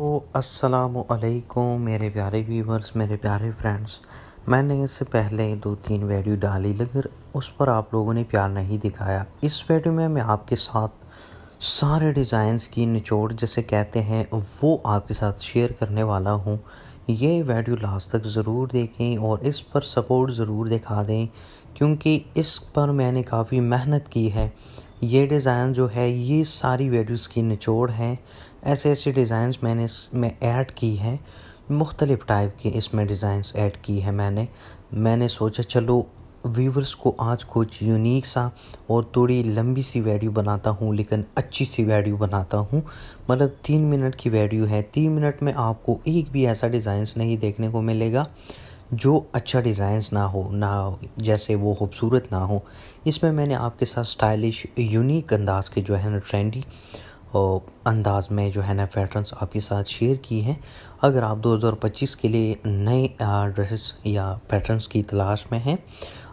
तो वालेकुम मेरे प्यारे व्यूवर्स मेरे प्यारे फ्रेंड्स मैंने इससे पहले दो तीन वीडियो डाली लेकिन उस पर आप लोगों ने प्यार नहीं दिखाया इस वीडियो में मैं आपके साथ सारे डिज़ाइंस की निचोड़ जैसे कहते हैं वो आपके साथ शेयर करने वाला हूँ ये वीडियो लास्ट तक ज़रूर देखें और इस पर सपोर्ट ज़रूर दिखा दें क्योंकि इस पर मैंने काफ़ी मेहनत की है ये डिज़ाइन जो है ये सारी वीडियोस की निचोड़ हैं ऐसे ऐसे डिज़ाइंस मैंने इसमें ऐड की हैं मुख्तलिफ़ टाइप के इसमें डिज़ाइंस ऐड की है मैंने मैंने सोचा चलो व्यूवर्स को आज कुछ यूनिक सा और थोड़ी लंबी सी वीडियो बनाता हूँ लेकिन अच्छी सी वीडियो बनाता हूँ मतलब तीन मिनट की वीडियो है तीन मिनट में आपको एक भी ऐसा डिज़ाइंस नहीं देखने को मिलेगा जो अच्छा डिज़ाइंस ना हो ना हो जैसे वो खूबसूरत ना हो इसमें मैंने आपके साथ स्टाइलिश यूनिक अंदाज के जो है ना ट्रेंडी अंदाज़ में जो है ना पैटर्न्स आपके साथ शेयर की हैं अगर आप 2025 के लिए नए ड्रेसेस या पैटर्न्स की तलाश में हैं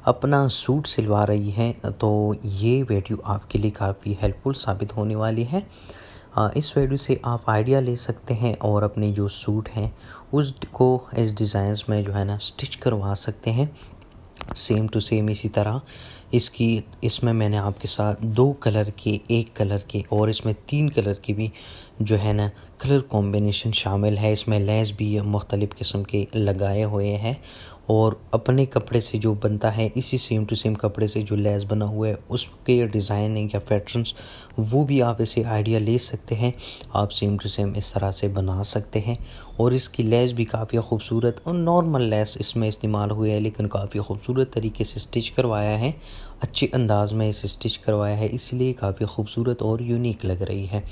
अपना सूट सिलवा रही हैं तो ये वीडियो आपके लिए काफ़ी हेल्पफुल साबित होने वाली है इस वीडियो से आप आइडिया ले सकते हैं और अपने जो सूट हैं उसको इस डिज़ाइंस में जो है ना स्टिच करवा सकते हैं सेम टू सेम इसी तरह इसकी इसमें मैंने आपके साथ दो कलर के एक कलर के और इसमें तीन कलर की भी जो है ना कलर कॉम्बिनेशन शामिल है इसमें लेस भी मुख्तलिफ़ किस्म के लगाए हुए हैं और अपने कपड़े से जो बनता है इसी सेम टू सेम कपड़े से जो लेस बना हुआ है उसके डिज़ाइनिंग या पैटर्न्स वो भी आप इसे आइडिया ले सकते हैं आप सेम टू सेम इस तरह से बना सकते हैं और इसकी लेस भी काफ़ी खूबसूरत और नॉर्मल लेस इसमें इस्तेमाल हुए है लेकिन काफ़ी खूबसूरत तरीके से स्टिच करवाया है अच्छे अंदाज में इसे स्टिच करवाया है इसलिए काफ़ी खूबसूरत और यूनिक लग रही है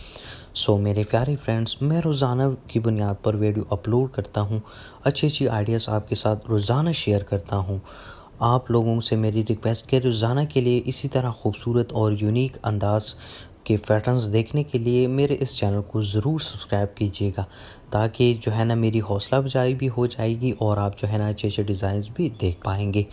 सो so, मेरे प्यारे फ्रेंड्स मैं रोज़ाना की बुनियाद पर वीडियो अपलोड करता हूँ अच्छी अच्छी आइडियाज़ आपके साथ रोज़ाना शेयर करता हूँ आप लोगों से मेरी रिक्वेस्ट के रोज़ाना के लिए इसी तरह खूबसूरत और यूनिक अंदाज के पैटर्न्स देखने के लिए मेरे इस चैनल को ज़रूर सब्सक्राइब कीजिएगा ताकि जो है ना मेरी हौसला अफजाई भी हो जाएगी और आप जो है ना अच्छे अच्छे डिज़ाइन भी देख पाएंगे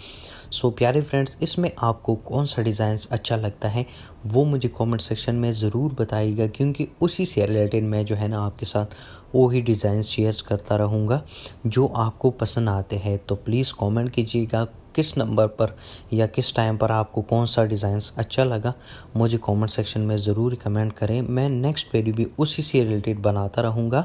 सो प्यारे फ्रेंड्स इसमें आपको कौन सा डिज़ाइंस अच्छा लगता है वो मुझे कमेंट सेक्शन में ज़रूर बताइएगा क्योंकि उसी से रिलेटेड मैं जो है ना आपके साथ वो ही डिज़ाइन शेयर करता रहूँगा जो आपको पसंद आते हैं तो प्लीज़ कमेंट कीजिएगा किस नंबर पर या किस टाइम पर आपको कौन सा डिज़ाइंस अच्छा लगा मुझे कमेंट सेक्शन में ज़रूर कमेंट करें मैं नेक्स्ट वीडियो भी उसी से रिलेटेड बनाता रहूँगा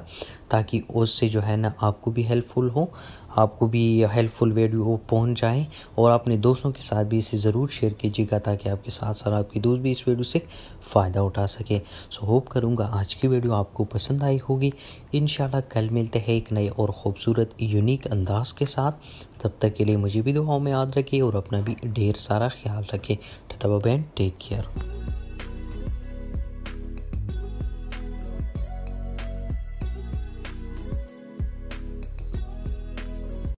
ताकि उससे जो है ना आपको भी हेल्पफुल हो आपको भी हेल्पफुल वीडियो पहुँच जाए और अपने दोस्तों के साथ भी इसे ज़रूर शेयर कीजिएगा ताकि आपके साथ साथ आपकी दोस्त भी इस वीडियो से फ़ायदा उठा सके सो होप करूँगा आज की वीडियो आपको पसंद आई होगी इन कल मिलते हैं एक नए और ख़ूबसूरत यूनिक अंदाज के साथ तब तक के लिए मुझे भी दुआओं में याद रखिए और अपना भी ढेर सारा ख्याल रखें टाटा बाबा टेक केयर